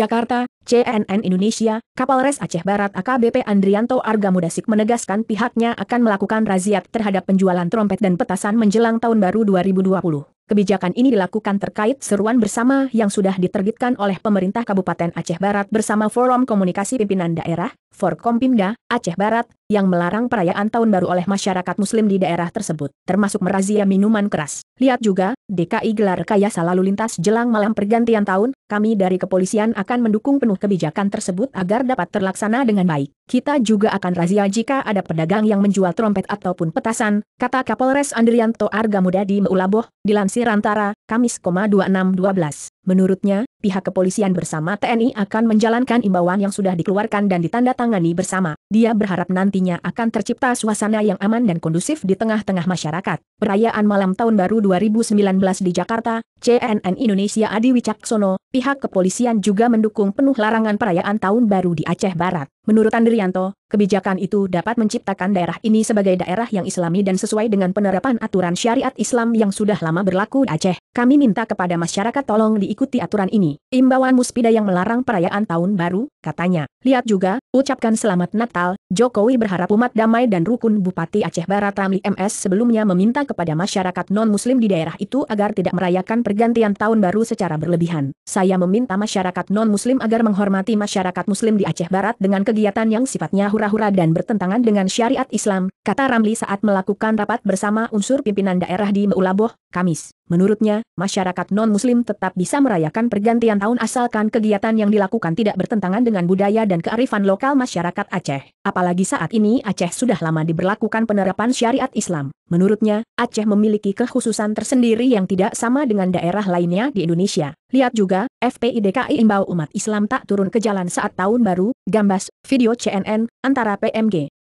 Jakarta, CNN Indonesia, Kapolres Aceh Barat AKBP Andrianto Arga Mudasik menegaskan pihaknya akan melakukan razia terhadap penjualan trompet dan petasan menjelang tahun baru 2020. Kebijakan ini dilakukan terkait seruan bersama yang sudah diterbitkan oleh pemerintah Kabupaten Aceh Barat bersama Forum Komunikasi Pimpinan Daerah, Forkompimda, Aceh Barat, yang melarang perayaan tahun baru oleh masyarakat muslim di daerah tersebut, termasuk merazia minuman keras. Lihat juga, DKI gelar rekayasa lalu lintas jelang malam pergantian tahun, kami dari kepolisian akan mendukung penuh kebijakan tersebut agar dapat terlaksana dengan baik. Kita juga akan razia jika ada pedagang yang menjual trompet ataupun petasan, kata Kapolres Andrianto Muda di Meulaboh, dilansir antara, Kamis, 2612. Menurutnya, pihak kepolisian bersama TNI akan menjalankan imbauan yang sudah dikeluarkan dan ditandatangani bersama. Dia berharap nantinya akan tercipta suasana yang aman dan kondusif di tengah-tengah masyarakat. Perayaan malam tahun baru 2019 di Jakarta, CNN Indonesia Adi Wicaksono, pihak kepolisian juga mendukung penuh larangan perayaan Tahun Baru di Aceh Barat. Menurut Andrianto, kebijakan itu dapat menciptakan daerah ini sebagai daerah yang islami dan sesuai dengan penerapan aturan syariat Islam yang sudah lama berlaku di Aceh. Kami minta kepada masyarakat tolong diikuti aturan ini. Imbauan Muspida yang melarang perayaan Tahun Baru, katanya. Lihat juga, ucapkan selamat Natal, Jokowi berharap umat damai dan rukun Bupati Aceh Barat Ramli MS sebelumnya meminta kepada masyarakat non-muslim di daerah itu agar tidak merayakan pergantian tahun baru secara berlebihan. Saya meminta masyarakat non-muslim agar menghormati masyarakat muslim di Aceh Barat dengan kegiatan yang sifatnya hura-hura dan bertentangan dengan syariat Islam, kata Ramli saat melakukan rapat bersama unsur pimpinan daerah di Meulaboh, Kamis. Menurutnya, masyarakat non-muslim tetap bisa merayakan pergantian tahun asalkan kegiatan yang dilakukan tidak bertentangan dengan budaya dan kearifan lokal masyarakat Aceh. Apalagi saat ini Aceh sudah lama diberlakukan penerapan syariat Islam. Menurutnya, Aceh memiliki kekhususan tersendiri yang tidak sama dengan daerah lainnya di Indonesia. Lihat juga, FPI DKI imbau umat Islam tak turun ke jalan saat tahun baru, gambas, video CNN, antara PMG.